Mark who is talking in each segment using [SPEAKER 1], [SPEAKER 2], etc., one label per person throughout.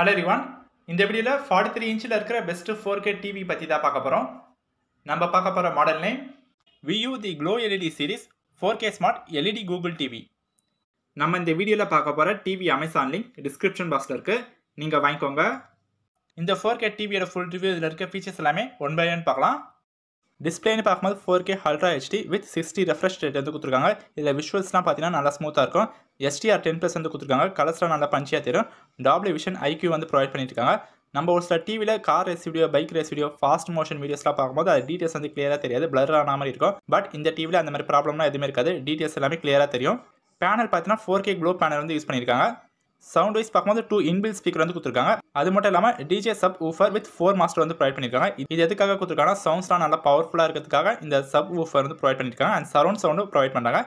[SPEAKER 1] hello ரிவான் இந்த வீடியோவில் forty three இன்ச்சில் இருக்கிற பெஸ்ட்டு ஃபோர் கே டிவி பற்றி தான் பார்க்க போகிறோம் நம்ம பார்க்க போகிற model name Vu the Glo LED series four K smart LED Google TV நம்ம இந்த வீடியோவில் பார்க்க போகிற டிவி அமேசான் லிங்க் டிஸ்கிரிப்ஷன் பாக்ஸில் இருக்குது நீங்கள் வாங்கிக்கோங்க இந்த ஃபோர் கே டிவியோட ஃபுல் ரிவியூ இதில் இருக்க ஃபீச்சர்ஸ் எல்லாமே ஒன் பை ஒன் பார்க்கலாம் டிஸ்பிளேன்னு பார்க்கும்போது four K ultra HD with sixty refresh rate வந்து கொடுத்துருக்காங்க இதில் விஷுவல்ஸ்லாம் பார்த்தீங்கன்னா நல்லா ஸ்மூத்தாக இருக்கும் எஸ்டிஆர் டென் ப்ளஸ் வந்து கொடுத்துருக்காங்க கலர்ஸ்லாம் நல்லா பஞ்சியாக தெரியும் டாப்ளி விஷன் ஐக்யூ வந்து ப்ரொவைட் பண்ணியிருக்காங்க நம்ம ஒரு சில டிவியில் car race video bike race video fast motion வீடியோஸ்லாம் பார்க்கும்போது அது டீட்டெயில்ஸ் வந்து கிளியராக தெரியாது பிளர் ஆன மாதிரி இருக்கும் பட் இந்த டிவியில் அந்த மாதிரி ப்ராப்ளம்லாம் எதுவுமே இருக்காது டீடெயில்ஸ் எல்லாமே கிளியராக தெரியும் பேனல் பார்த்தீங்கன்னா ஃபோர் கே க்ளோ பேனல் வந்து யூஸ் பண்ணியிருக்காங்க சவுண்ட் வைஸ் பார்க்கும்போது டூ இன்பில் ஸ்பீக்கர் வந்து கொடுத்துருக்காங்க அது மட்டும் இல்லாமல் DJ subwoofer with four master வந்து ப்ரொவைட் பண்ணியிருக்காங்க இது எதுக்காக கொடுத்துருக்காங்கன்னா சவுண்ட்ஸ்லாம் நல்லா பவர்ஃபுல்லாக இருக்கிறதுக்காக இந்த சப் ஊஃபர் வந்து ப்ரொவைட் பண்ணியிருக்காங்க அண்ட் சரௌண்ட் சவுண்டும் ப்ரொவைட் பண்ணுறாங்க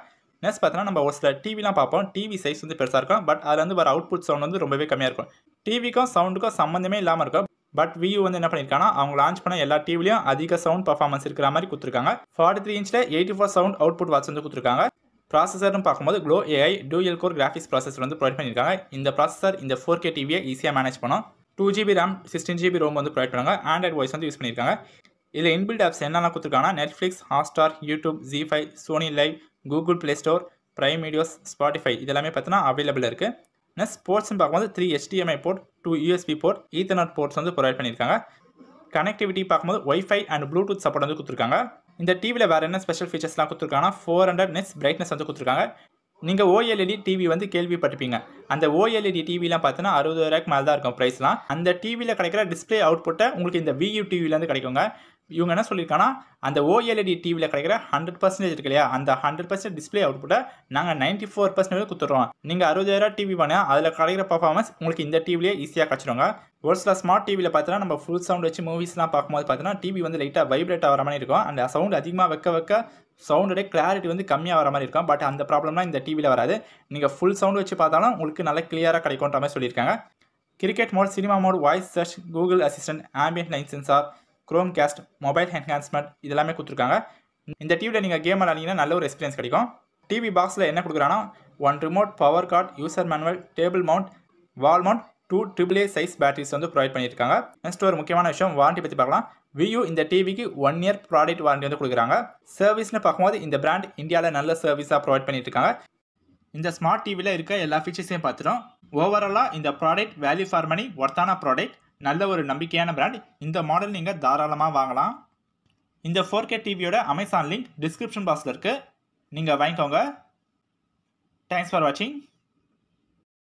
[SPEAKER 1] நெக்ஸ்ட் பார்த்தீங்கன்னா நம்ம ஒரு சில டிவிலாம் பார்ப்போம் டிவி சைஸ் வந்து பெருசாக இருக்கும் பட் அதில் வந்து வர அவுட்புட் சவுண்ட் வந்து ரொம்பவே கம்மியாக இருக்கும் டிவிக்கும் சவுண்டுக்கும் சம்மந்தமே இல்லாமல் இருக்கும் பட் வியூ வந்து என்ன பண்ணியிருக்காங்கன்னா அவங்க லான்ச் பண்ண எல்லா டிவிலையும் அதிக சவுண்ட் பர்ஃபார்மன்ஸ் இருக்கிற மாதிரி கொடுத்துருக்காங்க ஃபார்ட்டி த்ரீ இன்ச்சில் eighty four sound output watch வந்து கொடுத்துருக்காங்க ப்ராசஸர்னு பார்க்கும்போது Glo AI dual core graphics processor வந்து ப்ரொவைட் பண்ணியிருக்காங்க இந்த ப்ராசஸர் இந்த ஃபோர் கே டிவியை ஈஸியாக மேனேஜ் பண்ணோம் two GB RAM sixteen GB ROM வந்து ப்ரொவைட் பண்ணுவாங்க ஆண்ட்ராய்ட் வாய்ஸ் வந்து யூஸ் பண்ணியிருக்காங்க இதில் இன்பில்ட் ஆப்ஸ் என்னென்ன கொடுத்துருக்காங்கன்னா Netflix Hotstar YouTube Zee five Sony Liv Google Play Store Prime videos Spotify இதெல்லாமே பார்த்தீங்கன்னா அவைலபிள் இருக்குது நெக்ஸ்ட் ஸ்போர்ட்ஸ்னு பார்க்கும்போது three HDMI port two USB port Ethernet ports வந்து ப்ரொவைட் பண்ணியிருக்காங்க கனெக்டிவிட்டி பார்க்கும்போது ஒய்ஃபை அண்ட் ப்ளூடூத் சப்போர்ட் வந்து கொடுத்துருக்காங்க இந்த டிவியில் வேறு என்ன ஸ்பெஷல் ஃபீச்சர்ஸ்லாம் கொடுத்துருக்காங்கன்னா ஃபோர் ஹண்ட்ரட் நெட்ஸ் பிரைட்னஸ் வந்து கொடுத்துருக்காங்க நீங்கள் ஓஎல்இடி டிவி e வந்து கேள்விப்பட்டிருப்பீங்க அந்த ஓஎல்இடி டிவிலாம் e பார்த்தீங்கன்னா அறுபது ரூபாய்க்கு மேலே தான் இருக்கும் ப்ரைஸ்லாம் அந்த டிவியில் கிடைக்கிற டிஸ்பிளே அவுட்புட்டை உங்களுக்கு இந்த வியூ டிவிலேருந்து கிடைக்குங்க இவங்க என்ன சொல்லியிருக்காங்கன்னா அந்த ஓஎல்இடி e டிவியில் கிடைக்கிற ஹண்ட்ரட் பர்சன்டேஜ் இருக்கு இல்லையா அந்த ஹண்ட்ரட் பர்சன்ட் டிஸ்பிளே புட்டை நாங்கள் நைன்டி ஃபோர் பர்சன்டேஜ் கொடுத்துருவோம் நீங்கள் அறுபதாயிரம் டிவி பண்ணால் அதில் கிடைக்கிற பர்ஃபார்மன்ஸ் உங்களுக்கு இந்த டிவிலே ஈஸியாக கிடச்சிருங்க ஒரு சில ஸ்மார்ட் டிவியில் பார்த்தீங்கன்னா நம்ம ஃபுல் சவுண்ட் வச்சு மூவிஸ்லாம் பார்க்கும்போது பார்த்தீங்கன்னா டிவி வந்து லைட்டாக வைப்ரேட் ஆகிற மாதிரி இருக்கும் அந்த சவுண்ட் அதிகமாக வைக்க வைக்க சவுண்டோட கிளாரிட்டி வந்து கம்மியாக வர மாதிரி இருக்கும் பட் அந்த ப்ராப்ளம்லாம் இந்த டிவியில் வராது நீங்கள் ஃபுல் சவுண்ட் வச்சு பார்த்தாலும் உங்களுக்கு நல்லா கிளியராக கிடைக்கும்ன்ற மாதிரி சொல்லியிருக்காங்க cricket mode cinema mode voice search Google assistant ambient line sensor Chromecast mobile enhancement இதெல்லாமே கொடுத்துருக்காங்க இந்த டிவியில் நீங்கள் கேம் விளாண்டிங்கன்னா நல்ல ஒரு எக்ஸ்பீரியன்ஸ் கிடைக்கும் டிவி பாக்ஸில் என்ன கொடுக்குறாங்கன்னா one remote power cord user manual table mount wall mount two triple A size batteries வந்து ப்ரொவைட் பண்ணியிருக்காங்க நெக்ஸ்ட் ஒரு முக்கியமான விஷயம் வாரண்டி பற்றி பார்க்கலாம் வியூ இந்த டிவிக்கு ஒன் இயர் ப்ராடக்ட் வாரண்டி வந்து கொடுக்குறாங்க சர்வீஸ்னு பார்க்கும்போது இந்த பிராண்ட் இந்தியாவில் நல்ல சர்வீஸாக ப்ரொவைட் பண்ணியிருக்காங்க இந்த ஸ்மார்ட் டிவியில் இருக்க எல்லா ஃபீச்சர்ஸையும் பார்த்துட்டோம் ஓவராலாக இந்த ப்ராடக்ட் வேல்யூ ஃபார் மணி ஒர்த்தான ப்ராடக்ட் நல்ல ஒரு நம்பிக்கையான பிராண்ட் இந்த மாடல் நீங்கள் தாராளமாக வாங்கலாம் இந்த ஃபோர் கே டிவியோட அமேசான் லிங்க் டிஸ்கிரிப்ஷன் பாக்ஸில் இருக்குது நீங்கள் வாங்கிக்கோங்க தேங்க்ஸ் ஃபார் வாட்சிங்